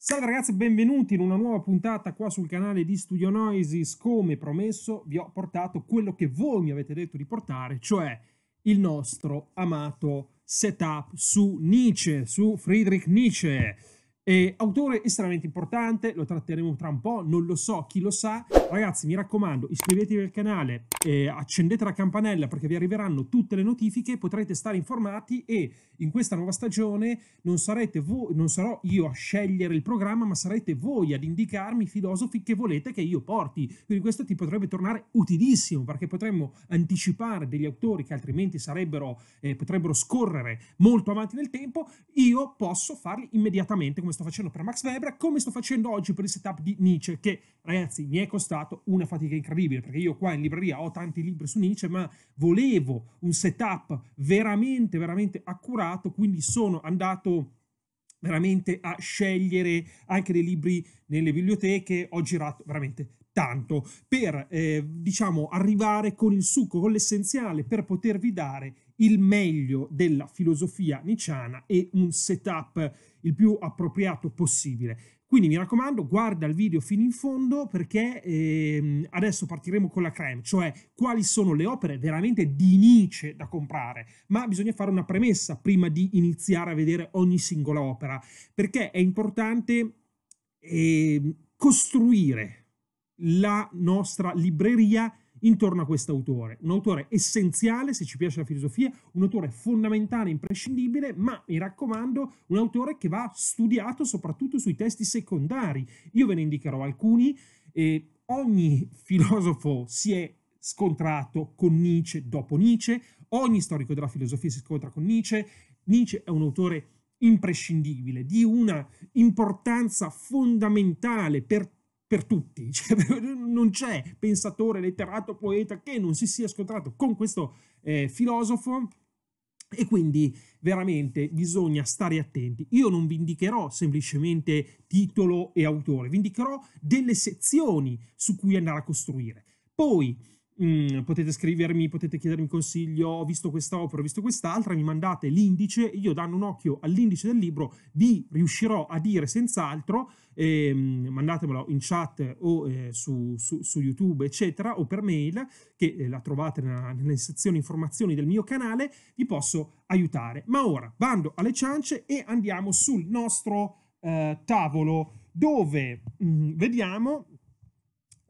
Salve ragazzi, benvenuti in una nuova puntata qua sul canale di Studio Noises. Come promesso, vi ho portato quello che voi mi avete detto di portare, cioè il nostro amato setup su Nietzsche, su Friedrich Nietzsche. E autore estremamente importante, lo tratteremo tra un po', non lo so, chi lo sa. Ragazzi, mi raccomando, iscrivetevi al canale, eh, accendete la campanella perché vi arriveranno tutte le notifiche, potrete stare informati e in questa nuova stagione non, sarete voi, non sarò io a scegliere il programma, ma sarete voi ad indicarmi i filosofi che volete che io porti. Quindi questo ti potrebbe tornare utilissimo perché potremmo anticipare degli autori che altrimenti sarebbero, eh, potrebbero scorrere molto avanti nel tempo, io posso farli immediatamente come sto facendo per Max Weber, come sto facendo oggi per il setup di Nietzsche, che ragazzi mi è costato una fatica incredibile, perché io qua in libreria ho tanti libri su Nietzsche, ma volevo un setup veramente, veramente accurato, quindi sono andato veramente a scegliere anche dei libri nelle biblioteche, ho girato veramente tanto per eh, diciamo arrivare con il succo, con l'essenziale per potervi dare il meglio della filosofia nicciana e un setup il più appropriato possibile. Quindi mi raccomando, guarda il video fino in fondo perché ehm, adesso partiremo con la creme, cioè quali sono le opere veramente di Nietzsche da comprare, ma bisogna fare una premessa prima di iniziare a vedere ogni singola opera, perché è importante ehm, costruire la nostra libreria intorno a questo autore. Un autore essenziale, se ci piace la filosofia, un autore fondamentale, imprescindibile, ma mi raccomando, un autore che va studiato soprattutto sui testi secondari. Io ve ne indicherò alcuni. Eh, ogni filosofo si è scontrato con Nietzsche dopo Nietzsche, ogni storico della filosofia si scontra con Nietzsche. Nietzsche è un autore imprescindibile, di una importanza fondamentale per per tutti, cioè, non c'è pensatore, letterato, poeta che non si sia scontrato con questo eh, filosofo e quindi veramente bisogna stare attenti. Io non vi indicherò semplicemente titolo e autore, vi indicherò delle sezioni su cui andare a costruire. Poi Mm, potete scrivermi, potete chiedermi consiglio, ho visto questa opera, ho visto quest'altra, mi mandate l'indice, io dando un occhio all'indice del libro, vi riuscirò a dire senz'altro, eh, mandatemelo in chat o eh, su, su, su, YouTube, eccetera, o per mail, che eh, la trovate nella, nella sezione informazioni del mio canale, vi posso aiutare. Ma ora, bando alle ciance e andiamo sul nostro eh, tavolo, dove mm, vediamo...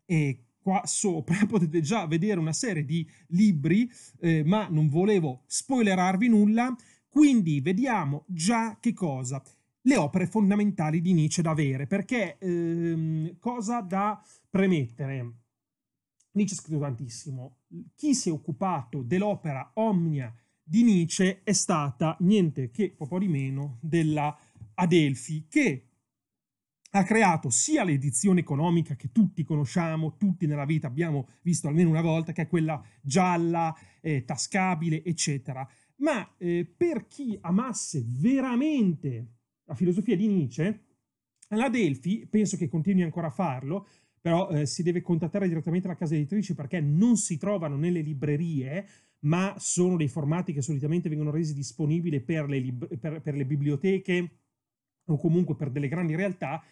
Eh, qua sopra potete già vedere una serie di libri, eh, ma non volevo spoilerarvi nulla, quindi vediamo già che cosa. Le opere fondamentali di Nietzsche da avere, perché ehm, cosa da premettere? Nietzsche ha scritto tantissimo. Chi si è occupato dell'opera omnia di Nietzsche è stata niente che poco di meno della Adelphi, che ha creato sia l'edizione economica che tutti conosciamo, tutti nella vita abbiamo visto almeno una volta, che è quella gialla, eh, tascabile, eccetera. Ma eh, per chi amasse veramente la filosofia di Nietzsche, la Delphi, penso che continui ancora a farlo, però eh, si deve contattare direttamente la casa editrice perché non si trovano nelle librerie, ma sono dei formati che solitamente vengono resi disponibili per le, per, per le biblioteche o comunque per delle grandi realtà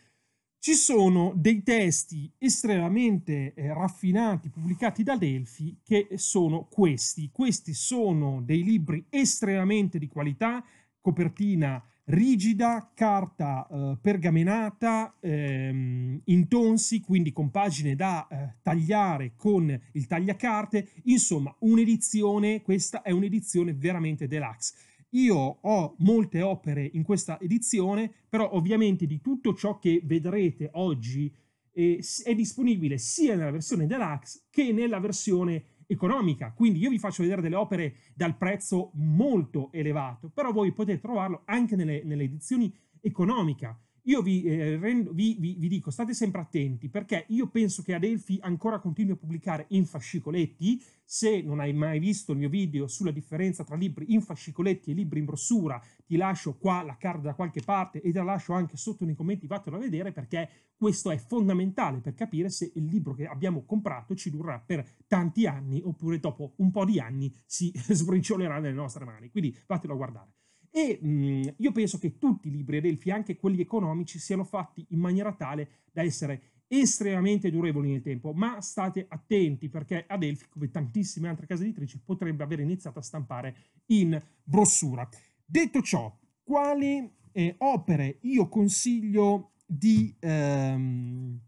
ci sono dei testi estremamente eh, raffinati pubblicati da Delphi che sono questi. Questi sono dei libri estremamente di qualità, copertina rigida, carta eh, pergamenata, ehm, intonsi, quindi con pagine da eh, tagliare con il tagliacarte, insomma un'edizione, questa è un'edizione veramente deluxe io ho molte opere in questa edizione, però ovviamente di tutto ciò che vedrete oggi eh, è disponibile sia nella versione deluxe che nella versione economica. Quindi io vi faccio vedere delle opere dal prezzo molto elevato, però voi potete trovarlo anche nelle, nelle edizioni economica. Io vi, eh, rendo, vi, vi, vi, dico, state sempre attenti, perché io penso che Adelphi ancora continui a pubblicare in fascicoletti. Se non hai mai visto il mio video sulla differenza tra libri in fascicoletti e libri in brossura, ti lascio qua la card da qualche parte e te la lascio anche sotto nei commenti, fatelo a vedere, perché questo è fondamentale per capire se il libro che abbiamo comprato ci durerà per tanti anni, oppure dopo un po' di anni si sbriciolerà nelle nostre mani. Quindi fatelo a guardare. E mh, mm, io penso che tutti i libri Adelphi, anche quelli economici, siano fatti in maniera tale da essere estremamente durevoli nel tempo, ma state attenti perché Adelphi, come tantissime altre case editrici, potrebbe aver iniziato a stampare in brossura. Detto ciò, quali eh, opere io consiglio di, ehm,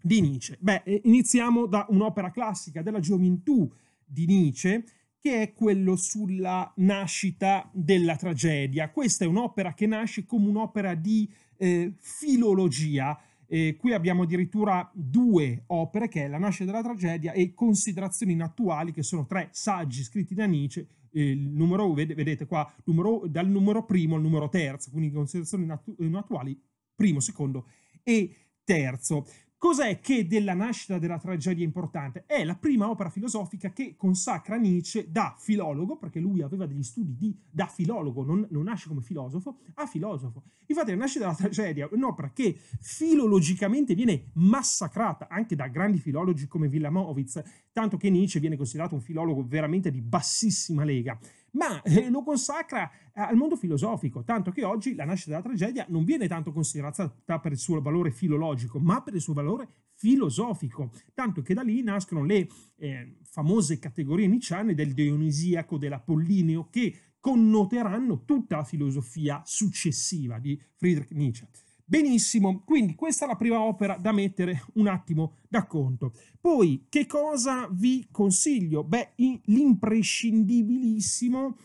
di Nietzsche? Beh, eh, iniziamo da un'opera classica della gioventù di Nietzsche, che è quello sulla nascita della tragedia. Questa è un'opera che nasce come un'opera di eh, filologia. Eh, qui abbiamo addirittura due opere, che è La nascita della tragedia e Considerazioni inattuali, che sono tre saggi scritti da Nietzsche, eh, il numero, vedete qua, numero, dal numero primo al numero terzo, quindi Considerazioni inattuali, primo, secondo e terzo. Cos'è che della nascita della tragedia è importante? È la prima opera filosofica che consacra Nietzsche da filologo, perché lui aveva degli studi di, da filologo, non, non, nasce come filosofo, a filosofo. Infatti la nascita della tragedia è un'opera che filologicamente viene massacrata anche da grandi filologi come Villamovitz, tanto che Nietzsche viene considerato un filologo veramente di bassissima lega ma eh, lo consacra eh, al mondo filosofico, tanto che oggi la nascita della tragedia non viene tanto considerata per il suo valore filologico, ma per il suo valore filosofico, tanto che da lì nascono le eh, famose categorie nicciane del dionisiaco, dell'apollineo, che connoteranno tutta la filosofia successiva di Friedrich Nietzsche. Benissimo, quindi questa è la prima opera da mettere un attimo da conto. Poi, che cosa vi consiglio? Beh, l'imprescindibilissimo...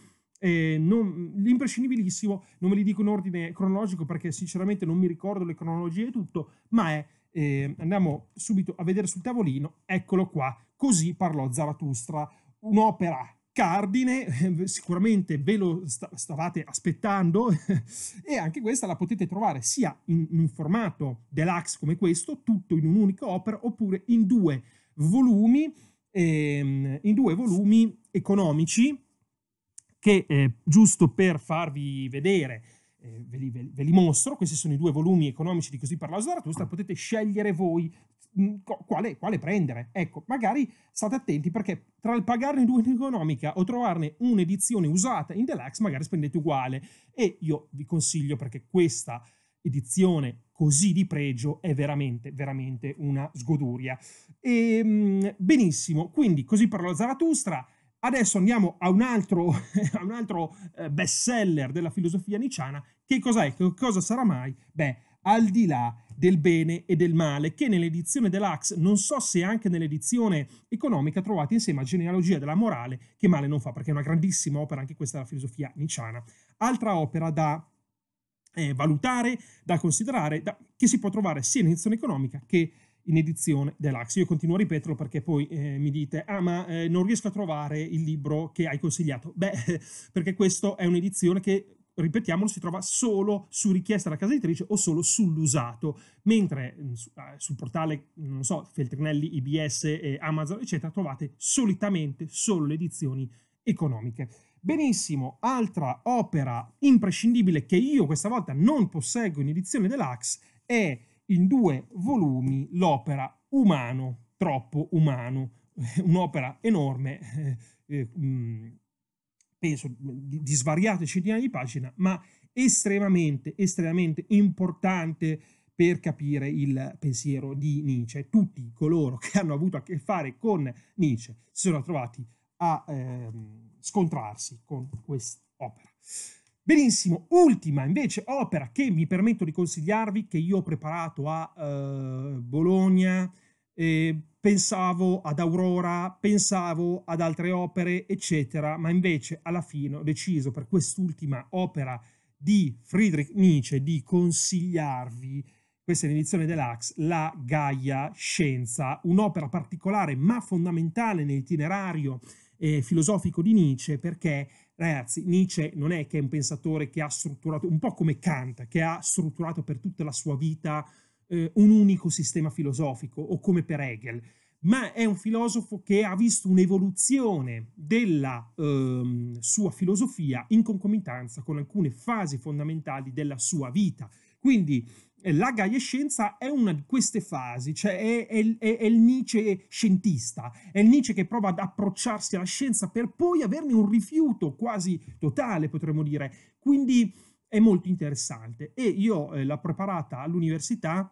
Eh, non, l'imprescindibilissimo non me li dico in ordine cronologico perché sinceramente non mi ricordo le cronologie e tutto, ma è eh, andiamo subito a vedere sul tavolino, eccolo qua, così parlò Zarathustra, un'opera cardine, eh, sicuramente ve lo stavate aspettando e anche questa la potete trovare sia in un formato deluxe come questo, tutto in un'unica opera, oppure in due volumi, ehm, in due volumi economici che eh, giusto per farvi vedere eh, ve, li, ve, li, mostro, questi sono i due volumi economici di Così parla Zaratustra, ah. potete scegliere voi quale, quale prendere. Ecco, magari state attenti perché tra il pagarne due in economica o trovarne un'edizione usata in deluxe, magari spendete uguale. E io vi consiglio perché questa edizione così di pregio è veramente, veramente una sgoduria. E, ehm, benissimo, quindi così parlò Zaratustra. Adesso andiamo a un altro, a un altro eh, best seller della filosofia niciana. Che cos'è? Che cosa sarà mai? Beh, al di là del bene e del male, che nell'edizione deluxe, non so se anche nell'edizione economica, trovate insieme a Genealogia della morale, che male non fa, perché è una grandissima opera, anche questa della filosofia nicciana. Altra opera da eh, valutare, da considerare, da, che si può trovare sia in edizione economica che in edizione deluxe. Io continuo a ripeterlo perché poi eh, mi dite, ah ma eh, non riesco a trovare il libro che hai consigliato. Beh, perché questa è un'edizione che ripetiamolo, si trova solo su richiesta della casa editrice o solo sull'usato, mentre mm, ah, sul portale, non so, Feltrinelli, IBS, eh, Amazon, eccetera, trovate solitamente solo le edizioni economiche. Benissimo, altra opera imprescindibile che io questa volta non posseggo in edizione deluxe è in due volumi l'opera Umano, troppo umano, un'opera enorme, eh, eh, mh, mm, penso, di, di svariate centinaia di pagine, ma estremamente, estremamente importante per capire il pensiero di Nietzsche. Tutti coloro che hanno avuto a che fare con Nietzsche si sono trovati a ehm, scontrarsi con quest'opera. Benissimo, ultima invece opera che mi permetto di consigliarvi, che io ho preparato a eh, Bologna eh, pensavo ad Aurora, pensavo ad altre opere, eccetera, ma invece alla fine ho deciso per quest'ultima opera di Friedrich Nietzsche di consigliarvi, questa è l'edizione dell'Axe, La Gaia Scienza, un'opera particolare ma fondamentale nell'itinerario eh, filosofico di Nietzsche perché ragazzi, Nietzsche non è che è un pensatore che ha strutturato, un po' come Kant, che ha strutturato per tutta la sua vita eh, un unico sistema filosofico o come per Hegel, ma è un filosofo che ha visto un'evoluzione della ehm, sua filosofia in concomitanza con alcune fasi fondamentali della sua vita. Quindi eh, la Gaia Scienza è una di queste fasi, cioè è, è, è, è, il Nietzsche scientista, è il Nietzsche che prova ad approcciarsi alla scienza per poi averne un rifiuto quasi totale, potremmo dire. Quindi è molto interessante e io eh, l'ho preparata all'università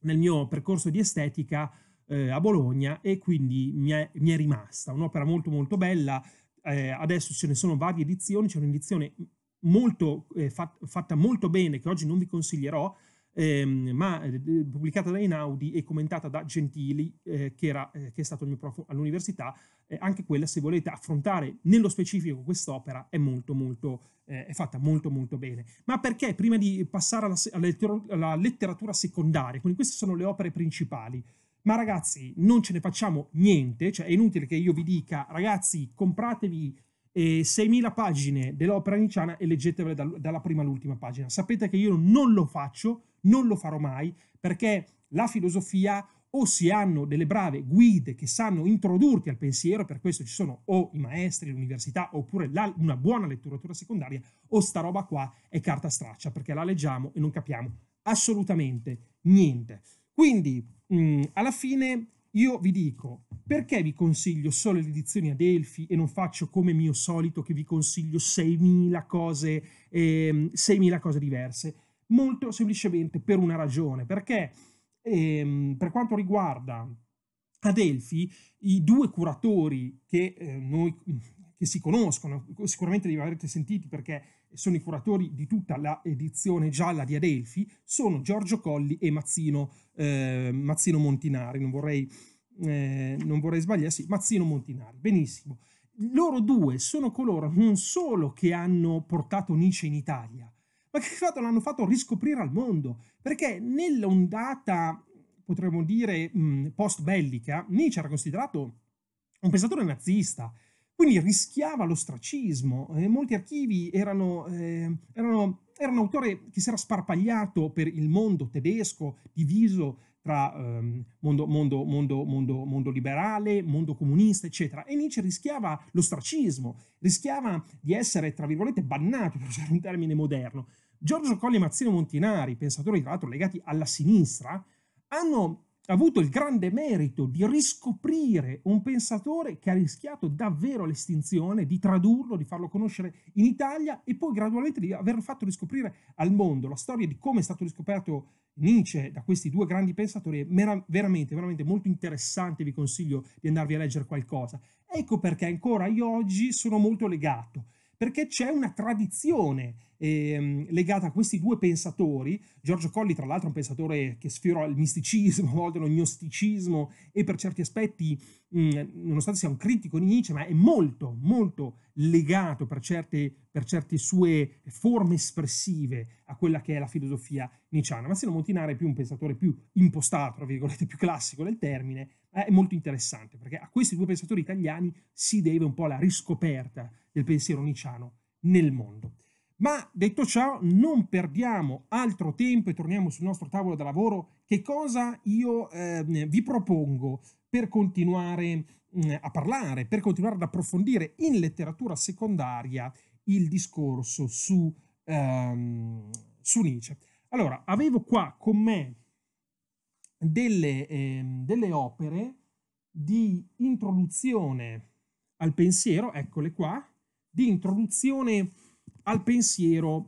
nel mio percorso di estetica eh, a Bologna e quindi mi è, mi è rimasta un'opera molto molto bella. Eh, adesso ce ne sono varie edizioni, c'è un'edizione molto, eh, fat, fatta molto bene che oggi non vi consiglierò, ehm, ma eh, pubblicata da Einaudi e commentata da Gentili, eh, che, era, eh, che, è stato il mio prof all'università, eh, anche quella, se volete affrontare nello specifico quest'opera, è molto molto eh, è fatta molto molto bene. Ma perché prima di passare alla, alla, lettero, alla letteratura secondaria, quindi queste sono le opere principali, ma ragazzi non ce ne facciamo niente, cioè è inutile che io vi dica ragazzi compratevi eh, 6.000 pagine dell'opera niciana e leggetevele dal, dalla prima all'ultima pagina. Sapete che io non lo faccio, non lo farò mai, perché la filosofia o si hanno delle brave guide che sanno introdurti al pensiero, per questo ci sono o i maestri, l'università, oppure la, una buona letteratura secondaria, o sta roba qua è carta straccia, perché la leggiamo e non capiamo assolutamente niente. Quindi, mh, mm, alla fine io vi dico, perché vi consiglio solo le edizioni Adelphi e non faccio come mio solito che vi consiglio 6.000 cose, ehm, 6.000 cose diverse? Molto semplicemente per una ragione, perché ehm, per quanto riguarda Adelphi, i due curatori che eh, noi che si conoscono, sicuramente li avrete sentiti perché sono i curatori di tutta la edizione gialla di Adelphi, sono Giorgio Colli e Mazzino, eh, Mazzino Montinari, non vorrei, eh, non vorrei sbagliarsi, Mazzino Montinari, benissimo. Loro due sono coloro non solo che hanno portato Nietzsche in Italia, ma che fatto l'hanno fatto riscoprire al mondo, perché nell'ondata, potremmo dire, mm, post-bellica, Nietzsche era considerato un pensatore nazista, quindi rischiava l'ostracismo, eh, molti archivi erano, eh, erano, era un autore che si era sparpagliato per il mondo tedesco, diviso tra ehm, mondo, mondo, mondo, mondo, liberale, mondo comunista, eccetera. E Nietzsche rischiava l'ostracismo, rischiava di essere, tra virgolette, bannato, per usare un termine moderno. Giorgio Colli e Mazzino Montinari, pensatori tra l'altro legati alla sinistra, hanno ha avuto il grande merito di riscoprire un pensatore che ha rischiato davvero l'estinzione, di tradurlo, di farlo conoscere in Italia e poi gradualmente di averlo fatto riscoprire al mondo. La storia di come è stato riscoperto Nietzsche da questi due grandi pensatori è veramente, veramente molto interessante, vi consiglio di andarvi a leggere qualcosa. Ecco perché ancora io oggi sono molto legato perché c'è una tradizione ehm, legata a questi due pensatori. Giorgio Colli, tra l'altro, è un pensatore che sfiora il misticismo, a volte lo gnosticismo, e per certi aspetti, mh, mm, nonostante sia un critico di Nietzsche, ma è molto, molto legato per certe, per certe, sue forme espressive a quella che è la filosofia nietzschiana. Massimo Montinari è più un pensatore più impostato, tra virgolette, più classico del termine, è molto interessante perché a questi due pensatori italiani si deve un po' la riscoperta del pensiero niciano nel mondo. Ma detto ciò, non perdiamo altro tempo e torniamo sul nostro tavolo da lavoro. Che cosa io eh, vi propongo per continuare eh, a parlare, per continuare ad approfondire in letteratura secondaria il discorso su, ehm, su Nietzsche? Allora, avevo qua con me delle, eh, delle opere di introduzione al pensiero, eccole qua, di introduzione al pensiero,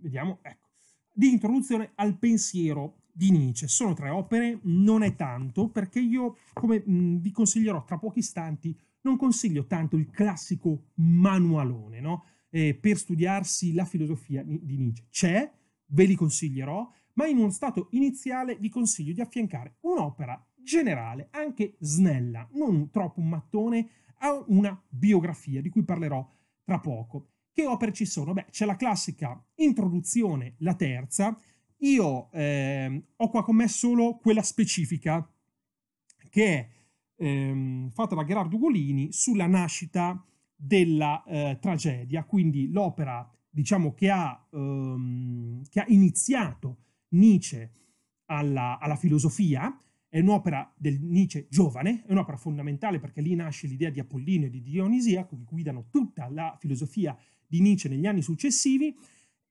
vediamo, ecco, di introduzione al pensiero di Nietzsche. Sono tre opere, non è tanto, perché io, come mh, vi consiglierò tra pochi istanti, non consiglio tanto il classico manualone, no? eh, per studiarsi la filosofia di Nietzsche. C'è, ve li consiglierò, ma in uno stato iniziale vi consiglio di affiancare un'opera generale, anche snella, non troppo un mattone, a una biografia di cui parlerò tra poco. Che opere ci sono? Beh, c'è la classica introduzione, la terza. Io eh, ho qua con me solo quella specifica che è ehm, fatta da Gerardo Golini sulla nascita della eh, tragedia, quindi l'opera diciamo, che, ha, ehm, che ha iniziato Nietzsche alla, alla filosofia, è un'opera del Nietzsche giovane, è un'opera fondamentale perché lì nasce l'idea di Apollino e di Dionisiaco che guidano tutta la filosofia di Nietzsche negli anni successivi.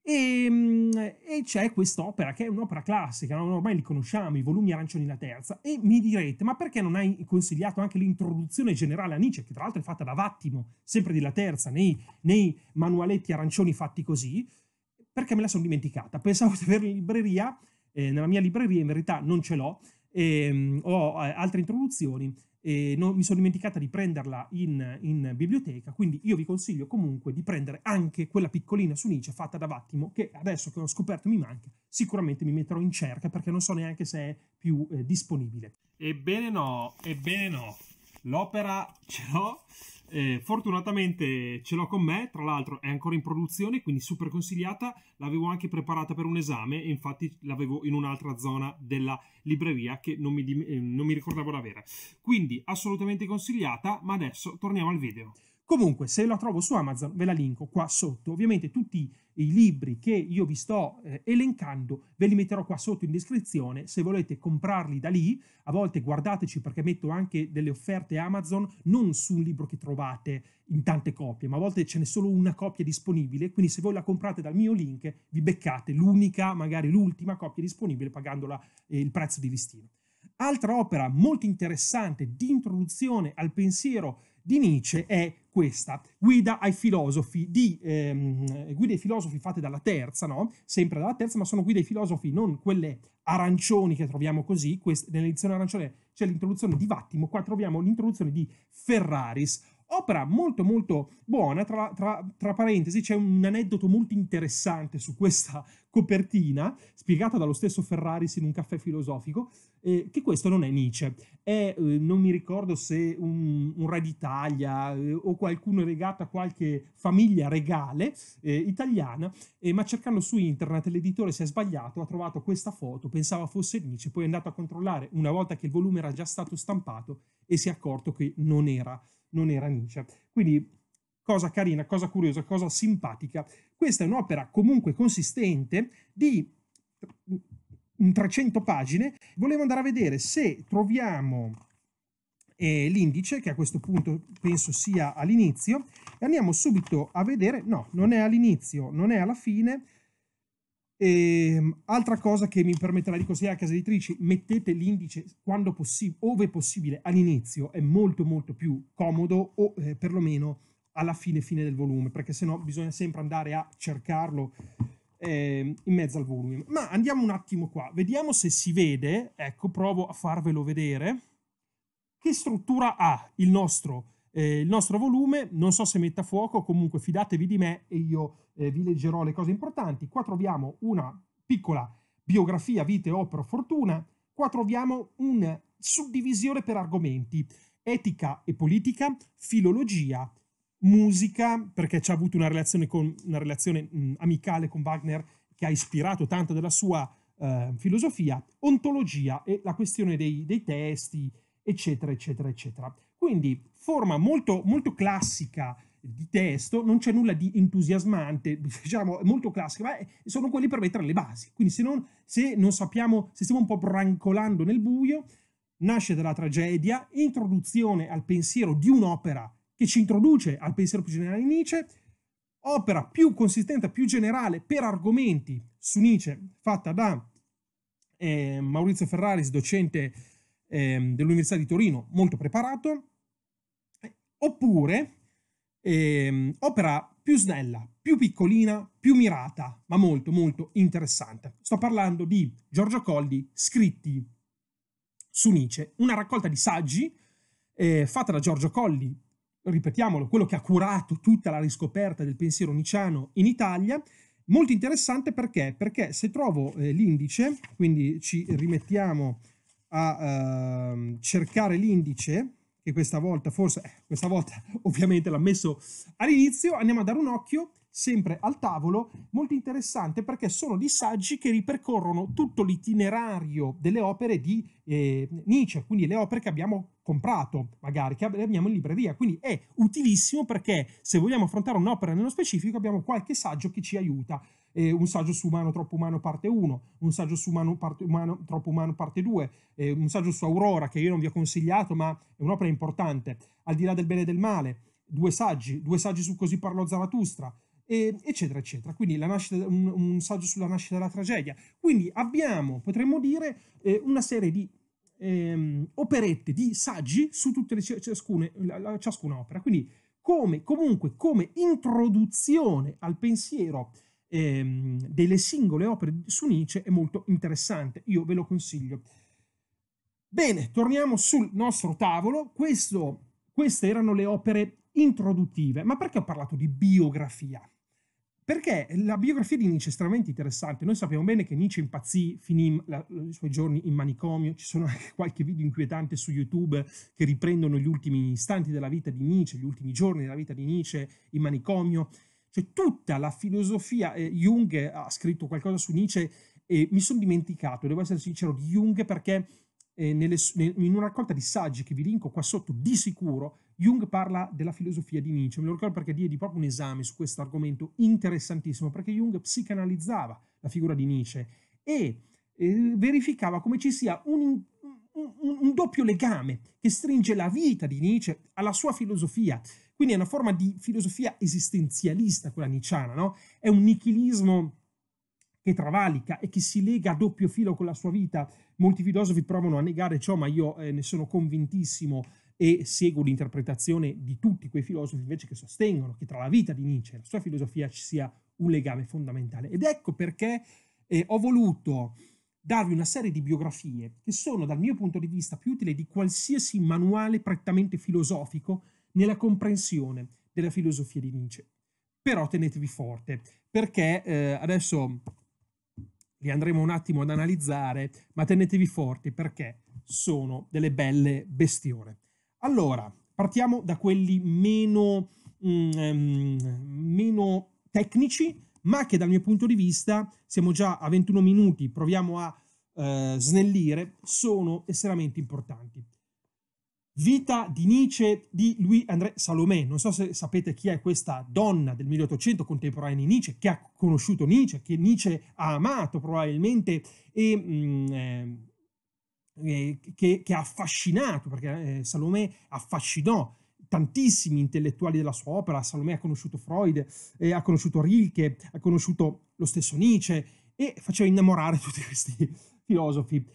E, ehm, e c'è quest'opera che è un'opera classica, ormai li conosciamo, i volumi arancioni la terza. E mi direte, ma perché non hai consigliato anche l'introduzione generale a Nietzsche, che tra l'altro è fatta da Vattimo, sempre di la terza, nei, nei manualetti arancioni fatti così? Perché me la sono dimenticata. Pensavo di averla in libreria, eh, nella mia libreria in verità non ce l'ho, e, ehm, ho eh, altre introduzioni e non, mi sono dimenticata di prenderla in, in, biblioteca, quindi io vi consiglio comunque di prendere anche quella piccolina su Nietzsche fatta da Vattimo, che adesso che ho scoperto mi manca, sicuramente mi metterò in cerca perché non so neanche se è più eh, disponibile. Ebbene no, ebbene no, l'opera ce l'ho, eh, fortunatamente ce l'ho con me, tra l'altro è ancora in produzione, quindi super consigliata. L'avevo anche preparata per un esame infatti l'avevo in un'altra zona della libreria che non mi, eh, non mi ricordavo di avere. Quindi assolutamente consigliata, ma adesso torniamo al video. Comunque, se la trovo su Amazon, ve la linko qua sotto. Ovviamente tutti i libri che io vi sto eh, elencando ve li metterò qua sotto in descrizione. Se volete comprarli da lì, a volte guardateci perché metto anche delle offerte Amazon, non su un libro che trovate in tante copie, ma a volte ce n'è solo una copia disponibile, quindi se voi la comprate dal mio link vi beccate l'unica, magari l'ultima copia disponibile pagandola eh, il prezzo di listino. Altra opera molto interessante di introduzione al pensiero di Nietzsche è questa, guida ai filosofi, di, ehm, guida ai filosofi fatte dalla terza, no? sempre dalla terza, ma sono guida ai filosofi, non quelle arancioni che troviamo così, Quest- nell'edizione arancione c'è l'introduzione di Vattimo, qua troviamo l'introduzione di Ferraris, Opera molto molto buona, tra, tra, tra parentesi c'è un aneddoto molto interessante su questa copertina, spiegata dallo stesso Ferraris in un caffè filosofico, eh, che questo non è Nietzsche, è, eh, non mi ricordo se un, un re d'Italia eh, o qualcuno legato a qualche famiglia regale eh, italiana, eh, ma cercando su internet l'editore si è sbagliato, ha trovato questa foto, pensava fosse Nietzsche, poi è andato a controllare una volta che il volume era già stato stampato e si è accorto che non era non era Nietzsche. Quindi cosa carina, cosa curiosa, cosa simpatica. Questa è un'opera comunque consistente di 300 pagine. Volevo andare a vedere se troviamo eh, l'indice, che a questo punto penso sia all'inizio, e andiamo subito a vedere, no, non è all'inizio, non è alla fine, e, ehm, altra cosa che mi permetterà di consigliare a case editrici, mettete l'indice quando possi- ove possibile all'inizio, è molto molto più comodo o eh, perlomeno alla fine, fine del volume, perché sennò bisogna sempre andare a cercarlo eh, in mezzo al volume. Ma andiamo un attimo qua, vediamo se si vede, ecco provo a farvelo vedere, che struttura ha il nostro eh, il nostro volume, non so se metta a fuoco, comunque fidatevi di me e io eh, vi leggerò le cose importanti. Qua troviamo una piccola biografia, vite, opera, fortuna. Qua troviamo una suddivisione per argomenti, etica e politica, filologia, musica, perché ci ha avuto una relazione, con, una relazione mh, mm, amicale con Wagner che ha ispirato tanto della sua eh, filosofia, ontologia e la questione dei, dei testi, eccetera, eccetera, eccetera. Quindi forma molto, molto classica di testo, non c'è nulla di entusiasmante, diciamo, molto classica, ma sono quelli per mettere le basi. Quindi se non, se non sappiamo, se stiamo un po' brancolando nel buio, nasce dalla tragedia, introduzione al pensiero di un'opera che ci introduce al pensiero più generale di Nietzsche, opera più consistente, più generale per argomenti su Nietzsche, fatta da eh, Maurizio Ferraris, docente eh, dell'Università di Torino, molto preparato, Oppure ehm, opera più snella, più piccolina, più mirata, ma molto molto interessante. Sto parlando di Giorgio Colli, scritti su Nietzsche, una raccolta di saggi eh, fatta da Giorgio Colli, ripetiamolo, quello che ha curato tutta la riscoperta del pensiero niciano in Italia. Molto interessante perché? Perché se trovo eh, l'indice, quindi ci rimettiamo a eh, cercare l'indice, che questa volta, forse, eh, questa volta ovviamente l'ha messo all'inizio, andiamo a dare un occhio sempre al tavolo, molto interessante perché sono di saggi che ripercorrono tutto l'itinerario delle opere di eh, Nietzsche, quindi le opere che abbiamo comprato, magari che abbiamo in libreria, quindi è utilissimo perché se vogliamo affrontare un'opera nello specifico abbiamo qualche saggio che ci aiuta eh, un saggio su umano troppo umano parte 1, un saggio su umano, parte, umano troppo umano parte 2, eh, un saggio su Aurora che io non vi ho consigliato ma è un'opera importante, al di là del bene e del male, due saggi, due saggi su così parlò Zaratustra, e, eccetera, eccetera. Quindi nascita, un, un, saggio sulla nascita della tragedia. Quindi abbiamo, potremmo dire, eh, una serie di ehm, operette, di saggi su tutte le ciascune, la, la, ciascuna opera. Quindi come, comunque, come introduzione al pensiero ehm, delle singole opere su Nietzsche è molto interessante, io ve lo consiglio. Bene, torniamo sul nostro tavolo, Questo, queste erano le opere introduttive, ma perché ho parlato di biografia? Perché la biografia di Nietzsche è estremamente interessante. Noi sappiamo bene che Nietzsche impazzì, finì la, i suoi giorni in manicomio. Ci sono anche qualche video inquietante su YouTube che riprendono gli ultimi istanti della vita di Nietzsche, gli ultimi giorni della vita di Nietzsche in manicomio. Cioè tutta la filosofia, eh, Jung ha scritto qualcosa su Nietzsche e mi sono dimenticato, devo essere sincero, di Jung perché eh, nelle, in una raccolta di saggi che vi linko qua sotto, di sicuro, Jung parla della filosofia di Nietzsche. Me lo ricordo perché diedi proprio un esame su questo argomento interessantissimo, perché Jung psicanalizzava la figura di Nietzsche e eh, verificava come ci sia un, un, un doppio legame che stringe la vita di Nietzsche alla sua filosofia. Quindi è una forma di filosofia esistenzialista quella nicciana, no? È un nichilismo che travalica e che si lega a doppio filo con la sua vita. Molti filosofi provano a negare ciò, ma io eh, ne sono convintissimo e seguo l'interpretazione di tutti quei filosofi invece che sostengono che tra la vita di Nietzsche e la sua filosofia ci sia un legame fondamentale. Ed ecco perché eh, ho voluto darvi una serie di biografie che sono, dal mio punto di vista, più utili di qualsiasi manuale prettamente filosofico nella comprensione della filosofia di Nietzsche. Però tenetevi forte, perché eh, adesso li andremo un attimo ad analizzare, ma tenetevi forti perché sono delle belle bestiole. Allora, partiamo da quelli meno, mm, ehm, meno tecnici, ma che dal mio punto di vista, siamo già a 21 minuti, proviamo a eh, snellire, sono estremamente importanti. Vita di Nietzsche di Louis-André Salomé. Non so se sapete chi è questa donna del 1800 contemporanea di Nietzsche, che ha conosciuto Nietzsche, che Nietzsche ha amato probabilmente e mm, eh, eh, che, che, ha affascinato, perché eh, Salomé affascinò tantissimi intellettuali della sua opera. Salomé ha conosciuto Freud, eh, ha conosciuto Rilke, ha conosciuto lo stesso Nietzsche e faceva innamorare tutti questi filosofi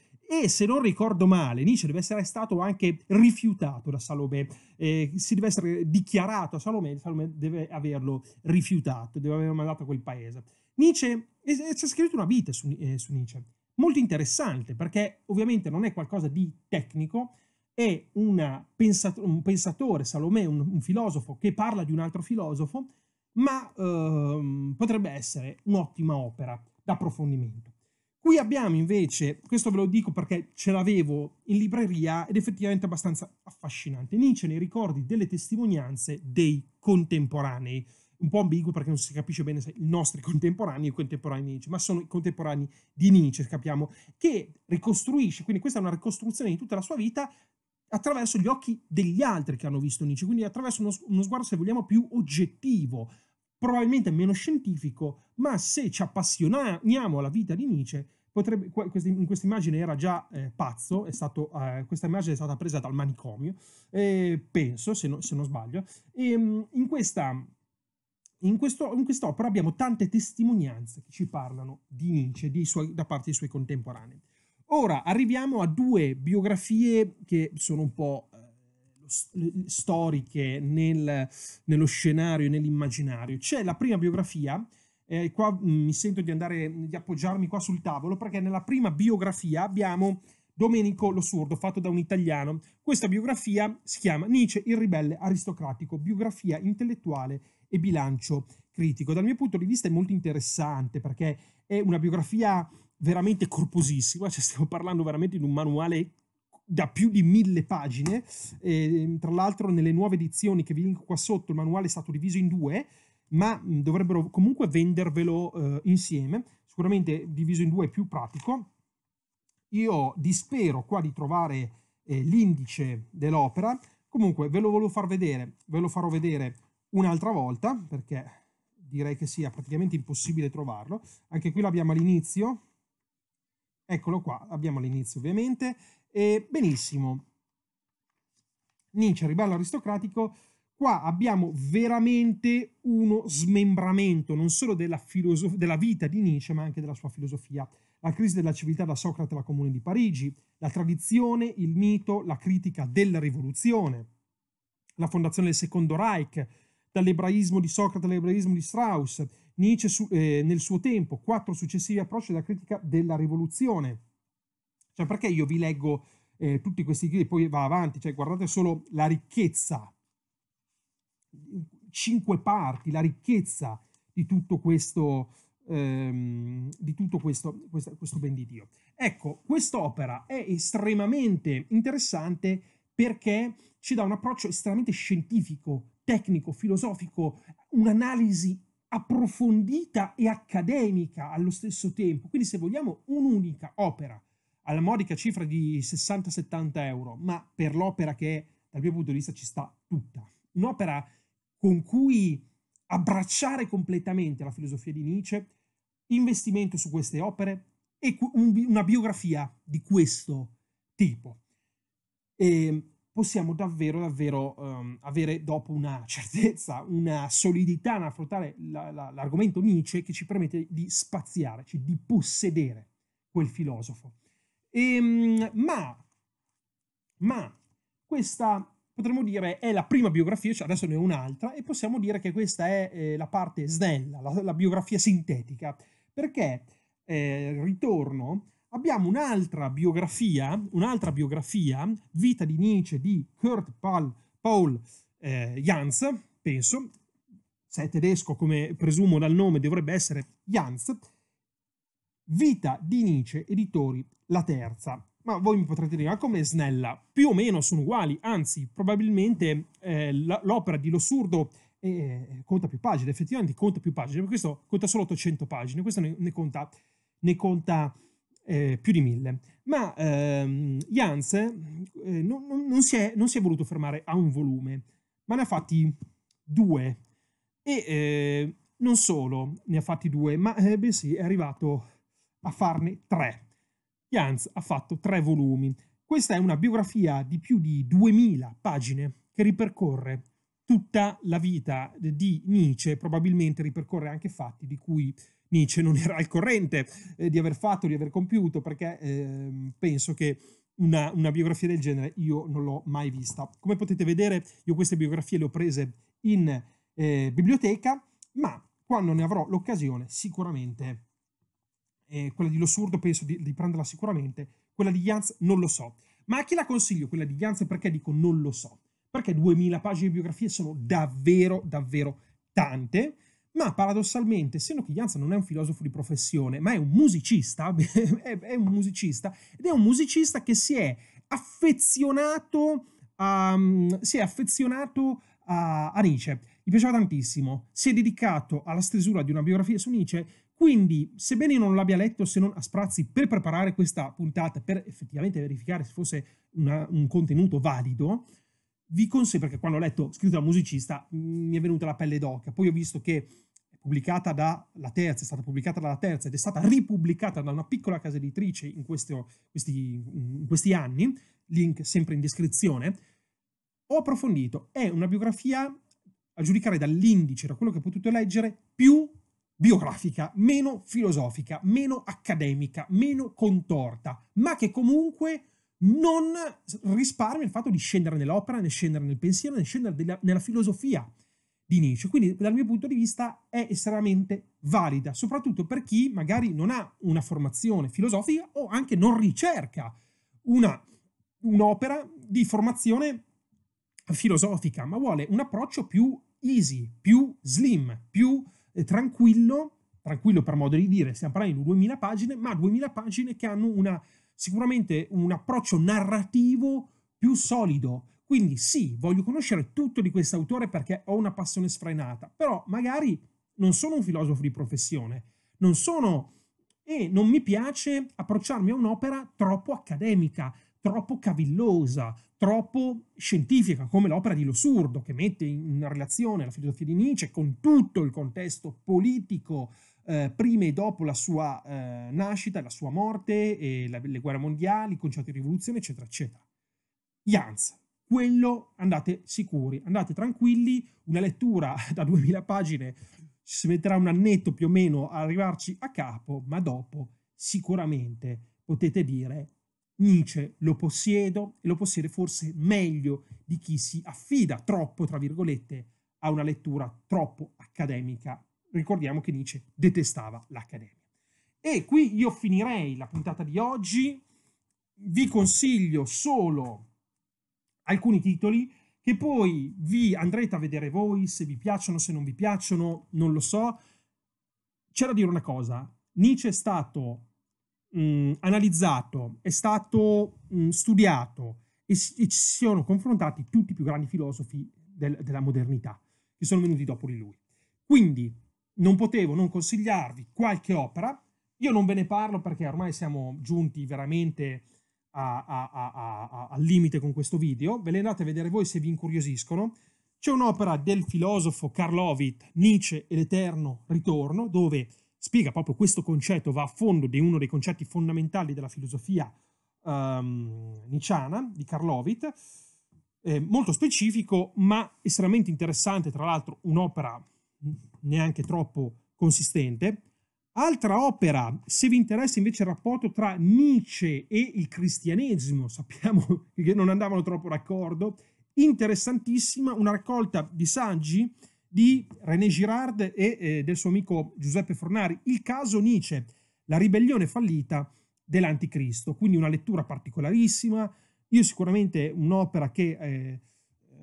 e se non ricordo male Nietzsche deve essere stato anche rifiutato da Salomè, eh, si deve essere dichiarato a Salomè, Salomè deve averlo rifiutato, deve averlo mandato a quel paese. Nietzsche, c'è scritto una vita su, eh, su Nietzsche, molto interessante perché ovviamente non è qualcosa di tecnico, è pensato- un pensatore, Salomè, un, un, filosofo che parla di un altro filosofo, ma ehm, potrebbe essere un'ottima opera d'approfondimento. Qui abbiamo invece, questo ve lo dico perché ce l'avevo in libreria ed effettivamente abbastanza affascinante, Nietzsche nei ricordi delle testimonianze dei contemporanei, un po' ambiguo perché non si capisce bene se i nostri contemporanei o i contemporanei di Nietzsche, ma sono i contemporanei di Nietzsche, capiamo, che ricostruisce, quindi questa è una ricostruzione di tutta la sua vita attraverso gli occhi degli altri che hanno visto Nietzsche, quindi attraverso uno, uno sguardo, se vogliamo, più oggettivo, probabilmente meno scientifico, ma se ci appassioniamo alla vita di Nietzsche, potrebbe, in questa immagine era già eh, pazzo, stato, eh, questa immagine è stata presa dal manicomio, eh, penso, se, no, se, non sbaglio, e ehm, in questa... In, questo, in, quest'opera abbiamo tante testimonianze che ci parlano di Nietzsche di suoi, da parte dei suoi contemporanei. Ora arriviamo a due biografie che sono un po' storiche nel, nello scenario, e nell'immaginario. C'è la prima biografia, eh, qua mm, mi sento di, andare, di appoggiarmi qua sul tavolo, perché nella prima biografia abbiamo Domenico Lo Surdo, fatto da un italiano. Questa biografia si chiama Nietzsche, il ribelle aristocratico, biografia intellettuale e bilancio critico. Dal mio punto di vista è molto interessante perché è una biografia veramente corposissima, cioè stiamo parlando veramente di un manuale da più di mille pagine. E, ehm, tra l'altro, nelle nuove edizioni che vi linko qua sotto, il manuale è stato diviso in due, ma dovrebbero comunque vendervelo eh, insieme. Sicuramente diviso in due è più pratico. Io dispero qua di trovare eh, l'indice dell'opera. Comunque ve lo volevo far vedere, ve lo farò vedere un'altra volta perché direi che sia praticamente impossibile trovarlo. Anche qui l'abbiamo all'inizio, eccolo qua, abbiamo all'inizio ovviamente, e benissimo. Nietzsche, ribello aristocratico. Qua abbiamo veramente uno smembramento non solo della, filosof- della vita di Nietzsche, ma anche della sua filosofia. La crisi della civiltà da Socrate alla Comune di Parigi, la tradizione, il mito, la critica della rivoluzione, la fondazione del Secondo Reich, dall'ebraismo di Socrate all'ebraismo di Strauss, Nietzsche su, eh, nel suo tempo, quattro successivi approcci alla critica della rivoluzione cioè, perché io vi leggo eh, tutti questi gridi e poi va avanti? Cioè, guardate solo la ricchezza, cinque parti, la ricchezza di tutto questo, ehm, di tutto questo, questo, questo ben di Dio. Ecco, quest'opera è estremamente interessante perché ci dà un approccio estremamente scientifico, tecnico, filosofico, un'analisi approfondita e accademica allo stesso tempo. Quindi se vogliamo un'unica opera alla modica cifra di 60-70 euro, ma per l'opera che dal mio punto di vista ci sta tutta. Un'opera con cui abbracciare completamente la filosofia di Nietzsche, investimento su queste opere e una biografia di questo tipo. E possiamo davvero, davvero um, avere dopo una certezza, una solidità nell'affrontare la, la, l'argomento Nietzsche che ci permette di spaziare, cioè di possedere quel filosofo. Ehm, ma, ma questa potremmo dire è la prima biografia, cioè adesso ne è un'altra, e possiamo dire che questa è eh, la parte snella, la, la biografia sintetica, perché eh, ritorno abbiamo un'altra biografia, un'altra biografia, Vita di Nietzsche di Kurt Paul, Paul eh, Jans, penso, se è tedesco come presumo dal nome dovrebbe essere Jans, Vita di Nietzsche, editori, la terza. Ma voi mi potrete dire, ma come snella? Più o meno sono uguali, anzi, probabilmente eh, l'opera di Lo eh, conta più pagine, effettivamente conta più pagine, ma questo conta solo 800 pagine, questo ne, ne conta, ne conta eh, più di mille. Ma ehm, Jans eh, non, non, si è, non si è voluto fermare a un volume, ma ne ha fatti due. E eh, non solo ne ha fatti due, ma eh, bensì è arrivato a farne tre. Jans ha fatto tre volumi. Questa è una biografia di più di 2000 pagine che ripercorre tutta la vita di Nietzsche, probabilmente ripercorre anche fatti di cui Nietzsche non era al corrente eh, di aver fatto, di aver compiuto, perché eh, penso che una, una, biografia del genere io non l'ho mai vista. Come potete vedere, io queste biografie le ho prese in eh, biblioteca, ma quando ne avrò l'occasione sicuramente eh, quella di Lo Surdo penso di, di, prenderla sicuramente, quella di Jans non lo so. Ma a chi la consiglio quella di Jans perché dico non lo so? Perché 2000 pagine di biografie sono davvero, davvero tante, ma paradossalmente, essendo che Jans non è un filosofo di professione, ma è un musicista, è un musicista, ed è un musicista che si è affezionato a, mm, si è affezionato a, a Nietzsche gli piaceva tantissimo. Si è dedicato alla stesura di una biografia su Nietzsche quindi, sebbene io non l'abbia letto se non a sprazzi per preparare questa puntata, per effettivamente verificare se fosse una, un contenuto valido, vi consiglio, perché quando ho letto scritto da musicista mm, mi è venuta la pelle d'oca, poi ho visto che è pubblicata dalla terza, è stata pubblicata dalla terza ed è stata ripubblicata da una piccola casa editrice in, questo, questi, in questi anni, link sempre in descrizione, ho approfondito, è una biografia, a giudicare dall'indice, da quello che ho potuto leggere, più biografica, meno filosofica, meno accademica, meno contorta, ma che comunque non risparmia il fatto di scendere nell'opera, né scendere nel pensiero, né scendere della, nella filosofia di Nietzsche. Quindi dal mio punto di vista è estremamente valida, soprattutto per chi magari non ha una formazione filosofica o anche non ricerca una, un'opera di formazione filosofica, ma vuole un approccio più easy, più slim, più tranquillo, tranquillo per modo di dire, stiamo parlando di 2000 pagine, ma 2000 pagine che hanno una, sicuramente un approccio narrativo più solido. Quindi sì, voglio conoscere tutto di quest'autore perché ho una passione sfrenata, però magari non sono un filosofo di professione, non sono e non mi piace approcciarmi a un'opera troppo accademica, troppo cavillosa, troppo scientifica, come l'opera di Losurdo, che mette in relazione la filosofia di Nietzsche con tutto il contesto politico eh, prima e dopo la sua eh, nascita, la sua morte, la, le guerre mondiali, il concetto di rivoluzione, eccetera, eccetera. Jans, quello andate sicuri, andate tranquilli, una lettura da 2000 pagine ci si metterà un annetto più o meno a arrivarci a capo, ma dopo sicuramente potete dire Nietzsche lo possiedo e lo possiede forse meglio di chi si affida troppo, tra virgolette, a una lettura troppo accademica. Ricordiamo che Nietzsche detestava l'accademia. E qui io finirei la puntata di oggi. Vi consiglio solo alcuni titoli che poi vi andrete a vedere voi, se vi piacciono, se non vi piacciono, non lo so. C'è da dire una cosa, Nietzsche è stato mh, mm, analizzato, è stato mh, mm, studiato e, e, ci sono confrontati tutti i più grandi filosofi del, della modernità che sono venuti dopo di lui. Quindi non potevo non consigliarvi qualche opera. Io non ve ne parlo perché ormai siamo giunti veramente a, a, a, al limite con questo video. Ve le andate a vedere voi se vi incuriosiscono. C'è un'opera del filosofo Karlovit, Nietzsche e l'Eterno Ritorno, dove spiega proprio questo concetto, va a fondo di uno dei concetti fondamentali della filosofia um, ehm, niciana di Karlovit, eh, molto specifico ma estremamente interessante, tra l'altro un'opera neanche troppo consistente. Altra opera, se vi interessa invece il rapporto tra Nietzsche e il cristianesimo, sappiamo che non andavano troppo d'accordo, interessantissima, una raccolta di saggi di René Girard e eh, del suo amico Giuseppe Fornari, il caso Nietzsche, la ribellione fallita dell'anticristo, quindi una lettura particolarissima, io sicuramente un'opera che eh,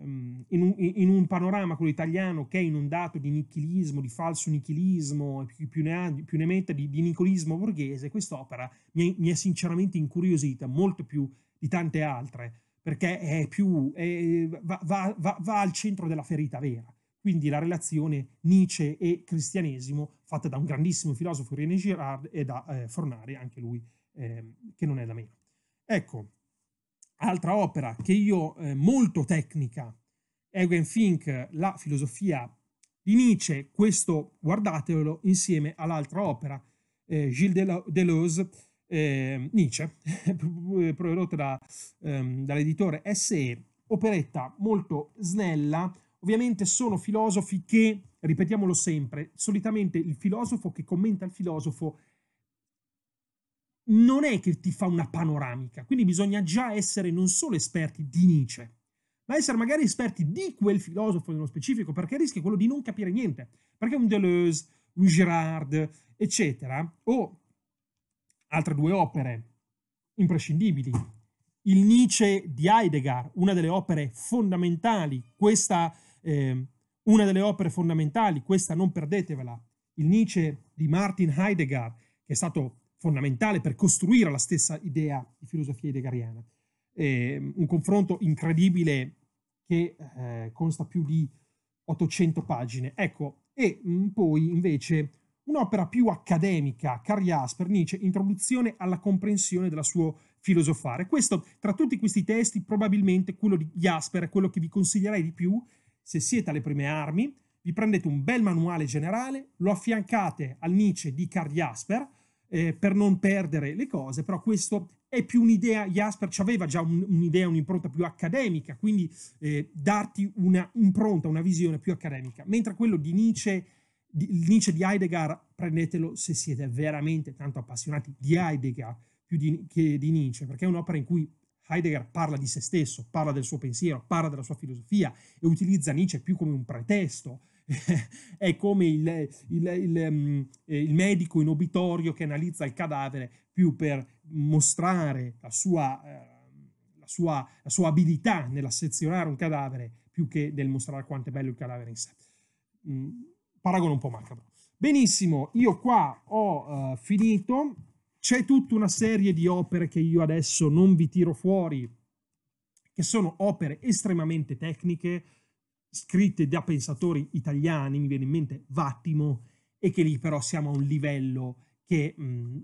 ehm, in, un, in, un, panorama, quello italiano, che è inondato di nichilismo, di falso nichilismo, più, più, ne, più ne metta di, di nichilismo borghese, quest'opera mi, mi è sinceramente incuriosita, molto più di tante altre, perché è più, è, va, va, va, va al centro della ferita vera. Quindi la relazione Nietzsche e cristianesimo fatta da un grandissimo filosofo René Girard e da eh, Fornari, anche lui, eh, che non è da meno. Ecco, altra opera che io, eh, molto tecnica, Eugen Fink, La filosofia di Nietzsche, questo guardatelo insieme all'altra opera, eh, Gilles Delo Deleuze, ehm, Nietzsche, prodotta da, ehm, dall'editore SE, operetta molto snella, Ovviamente sono filosofi che, ripetiamolo sempre, solitamente il filosofo che commenta il filosofo non è che ti fa una panoramica, quindi bisogna già essere non solo esperti di Nietzsche, ma essere magari esperti di quel filosofo nello specifico, perché il rischio è quello di non capire niente, perché un Deleuze, un Girard, eccetera, o altre due opere imprescindibili, il Nietzsche di Heidegger, una delle opere fondamentali, questa eh, una delle opere fondamentali, questa non perdetevela, il Nietzsche di Martin Heidegger, che è stato fondamentale per costruire la stessa idea di filosofia heideggeriana. Eh, un confronto incredibile che eh, consta più di 800 pagine. Ecco, e mh, mm, poi invece un'opera più accademica, Carl Jasper, Nietzsche, Introduzione alla comprensione della sua filosofare. Questo, tra tutti questi testi, probabilmente quello di Jasper è quello che vi consiglierei di più, se siete alle prime armi, vi prendete un bel manuale generale, lo affiancate al Nietzsche di Carl Jasper eh, per non perdere le cose, però questo è più un'idea, Jasper aveva già un, un'idea, un'impronta più accademica, quindi eh, darti una impronta, una visione più accademica, mentre quello di Nietzsche, di, il Nietzsche di Heidegger, prendetelo se siete veramente tanto appassionati di Heidegger più di, che di Nietzsche, perché è un'opera in cui Heidegger parla di se stesso, parla del suo pensiero, parla della sua filosofia e utilizza Nietzsche più come un pretesto. è come il, il, il, mm, eh, il, medico in obitorio che analizza il cadavere più per mostrare la sua, eh, la sua, la sua abilità nell'assezionare un cadavere più che nel mostrare quanto è bello il cadavere in sé. Mm, Paragono un po' macabro. Benissimo, io qua ho uh, finito. C'è tutta una serie di opere che io adesso non vi tiro fuori, che sono opere estremamente tecniche, scritte da pensatori italiani, mi viene in mente Vattimo, e che lì però siamo a un livello che mh, mm,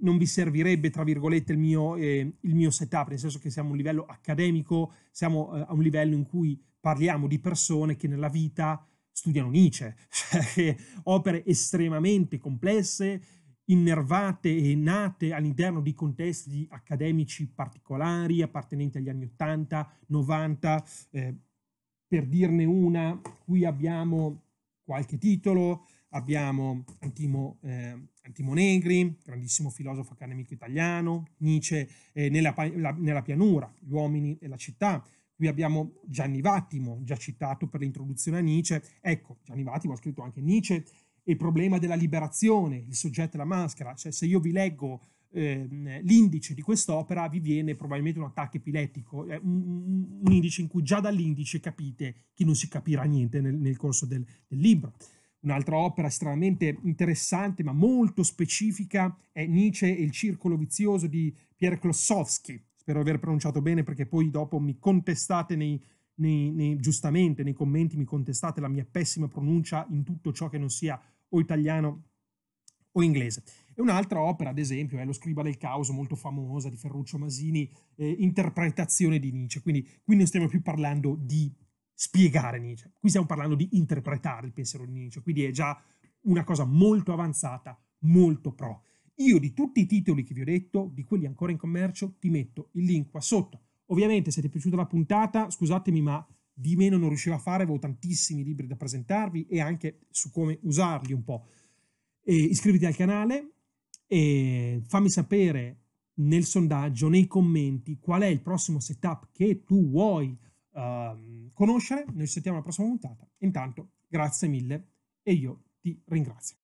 non vi servirebbe, tra virgolette, il mio, eh, il mio, setup, nel senso che siamo a un livello accademico, siamo eh, a un livello in cui parliamo di persone che nella vita studiano Nietzsche, cioè opere estremamente complesse, innervate e nate all'interno di contesti accademici particolari, appartenenti agli anni 80, 90, eh, per dirne una, qui abbiamo qualche titolo, abbiamo Antimo, eh, Antimo Negri, grandissimo filosofo accademico italiano, Nietzsche eh, nella, la, nella pianura, gli uomini e la città, Qui abbiamo Gianni Vattimo, già citato per l'introduzione a Nietzsche. Ecco, Gianni Vattimo ha scritto anche Nietzsche il problema della liberazione, il soggetto e la maschera, cioè se io vi leggo ehm, l'indice di quest'opera vi viene probabilmente un attacco epilettico, eh, un, un, indice in cui già dall'indice capite che non si capirà niente nel, nel corso del, del libro. Un'altra opera estremamente interessante ma molto specifica è Nietzsche e il circolo vizioso di Pierre Klossowski. Spero di aver pronunciato bene perché poi dopo mi contestate nei, nei, nei, giustamente nei commenti, mi contestate la mia pessima pronuncia in tutto ciò che non sia o italiano o inglese. E un'altra opera, ad esempio, è Lo scriba del caos, molto famosa, di Ferruccio Masini, eh, interpretazione di Nietzsche. Quindi qui non stiamo più parlando di spiegare Nietzsche, qui stiamo parlando di interpretare il pensiero di Nietzsche, quindi è già una cosa molto avanzata, molto pro. Io di tutti i titoli che vi ho detto, di quelli ancora in commercio, ti metto il link qua sotto. Ovviamente se ti è piaciuta la puntata, scusatemi ma di meno non riuscivo a fare, avevo tantissimi libri da presentarvi e anche su come usarli un po'. E iscriviti al canale e fammi sapere nel sondaggio, nei commenti, qual è il prossimo setup che tu vuoi uh, conoscere. Noi ci sentiamo alla prossima puntata. Intanto, grazie mille e io ti ringrazio.